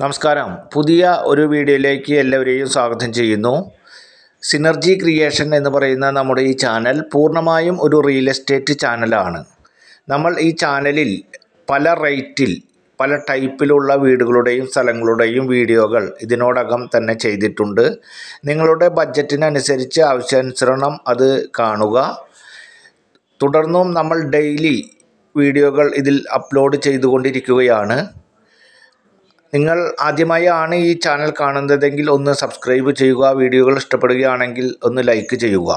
നമസ്കാരം പുതിയ ഒരു വീഡിയോയിലേക്ക് എല്ലാവരെയും സ്വാഗതം ചെയ്യുന്നു സിനർജി ക്രിയേഷൻ എന്ന് പറയുന്ന നമ്മുടെ ഈ ചാനൽ പൂർണ്ണമായും ഒരു റിയൽ എസ്റ്റേറ്റ് ചാനലാണ് നമ്മൾ ഈ ചാനലിൽ പല റേറ്റിൽ പല ടൈപ്പിലുള്ള വീടുകളുടെയും സ്ഥലങ്ങളുടെയും വീഡിയോകൾ ഇതിനോടകം തന്നെ ചെയ്തിട്ടുണ്ട് നിങ്ങളുടെ ബഡ്ജറ്റിനനുസരിച്ച് ആവശ്യാനുസരണം അത് കാണുക തുടർന്നും നമ്മൾ ഡെയിലി വീഡിയോകൾ ഇതിൽ അപ്ലോഡ് ചെയ്തുകൊണ്ടിരിക്കുകയാണ് നിങ്ങൾ ആദ്യമായാണ് ഈ ചാനൽ കാണുന്നതെങ്കിൽ ഒന്ന് സബ്സ്ക്രൈബ് ചെയ്യുക വീഡിയോകൾ ഇഷ്ടപ്പെടുകയാണെങ്കിൽ ഒന്ന് ലൈക്ക് ചെയ്യുക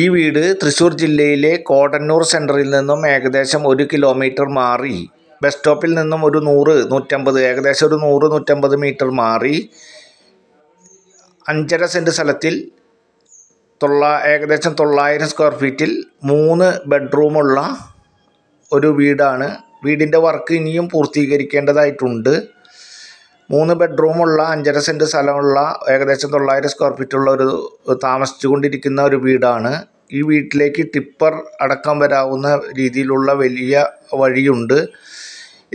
ഈ വീട് തൃശ്ശൂർ ജില്ലയിലെ കോടന്നൂർ സെൻറ്ററിൽ നിന്നും ഏകദേശം ഒരു കിലോമീറ്റർ മാറി ബസ് സ്റ്റോപ്പിൽ നിന്നും ഒരു നൂറ് നൂറ്റമ്പത് ഏകദേശം ഒരു നൂറ് നൂറ്റമ്പത് മീറ്റർ മാറി അഞ്ചര സെൻറ്റ് സ്ഥലത്തിൽ തൊള്ളാ ഏകദേശം തൊള്ളായിരം സ്ക്വയർ ഫീറ്റിൽ മൂന്ന് ബെഡ്റൂമുള്ള ഒരു വീടാണ് വീടിൻ്റെ വർക്ക് ഇനിയും പൂർത്തീകരിക്കേണ്ടതായിട്ടുണ്ട് മൂന്ന് ബെഡ്റൂമുള്ള അഞ്ചര സെൻറ്റ് സ്ഥലമുള്ള ഏകദേശം തൊള്ളായിരം സ്ക്വയർ ഫീറ്റുള്ള ഒരു താമസിച്ചു കൊണ്ടിരിക്കുന്ന ഒരു വീടാണ് ഈ വീട്ടിലേക്ക് ടിപ്പർ അടക്കം വരാവുന്ന രീതിയിലുള്ള വലിയ വഴിയുണ്ട്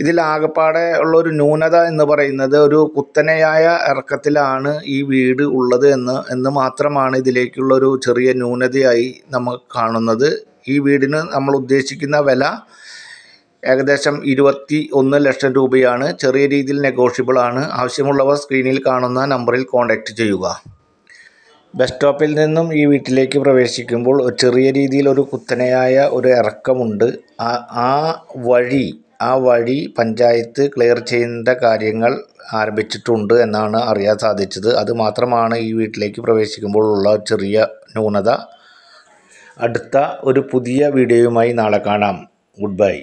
ഇതിലാകപ്പാടെ ഉള്ള ഒരു ന്യൂനത എന്ന് പറയുന്നത് ഒരു കുത്തനെയായ ഇറക്കത്തിലാണ് ഈ വീട് ഉള്ളത് എന്ന് എന്ന് മാത്രമാണ് ഇതിലേക്കുള്ള ഒരു ചെറിയ ന്യൂനതയായി നമ്മൾ കാണുന്നത് ഈ വീടിന് നമ്മൾ ഉദ്ദേശിക്കുന്ന വില ഏകദേശം ഇരുപത്തി ഒന്ന് ലക്ഷം രൂപയാണ് ചെറിയ രീതിയിൽ നെഗോഷ്യബിൾ ആണ് ആവശ്യമുള്ളവർ സ്ക്രീനിൽ കാണുന്ന നമ്പറിൽ കോൺടാക്റ്റ് ചെയ്യുക ബസ് സ്റ്റോപ്പിൽ നിന്നും ഈ വീട്ടിലേക്ക് പ്രവേശിക്കുമ്പോൾ ചെറിയ രീതിയിൽ ഒരു കുത്തനെയായ ഒരു ഇറക്കമുണ്ട് ആ വഴി ആ വഴി പഞ്ചായത്ത് ക്ലിയർ ചെയ്യേണ്ട കാര്യങ്ങൾ ആരംഭിച്ചിട്ടുണ്ട് എന്നാണ് അറിയാൻ സാധിച്ചത് അത് മാത്രമാണ് ഈ വീട്ടിലേക്ക് പ്രവേശിക്കുമ്പോൾ ഉള്ള ചെറിയ ന്യൂനത അടുത്ത ഒരു പുതിയ വീഡിയോയുമായി നാളെ കാണാം ഗുഡ് ബൈ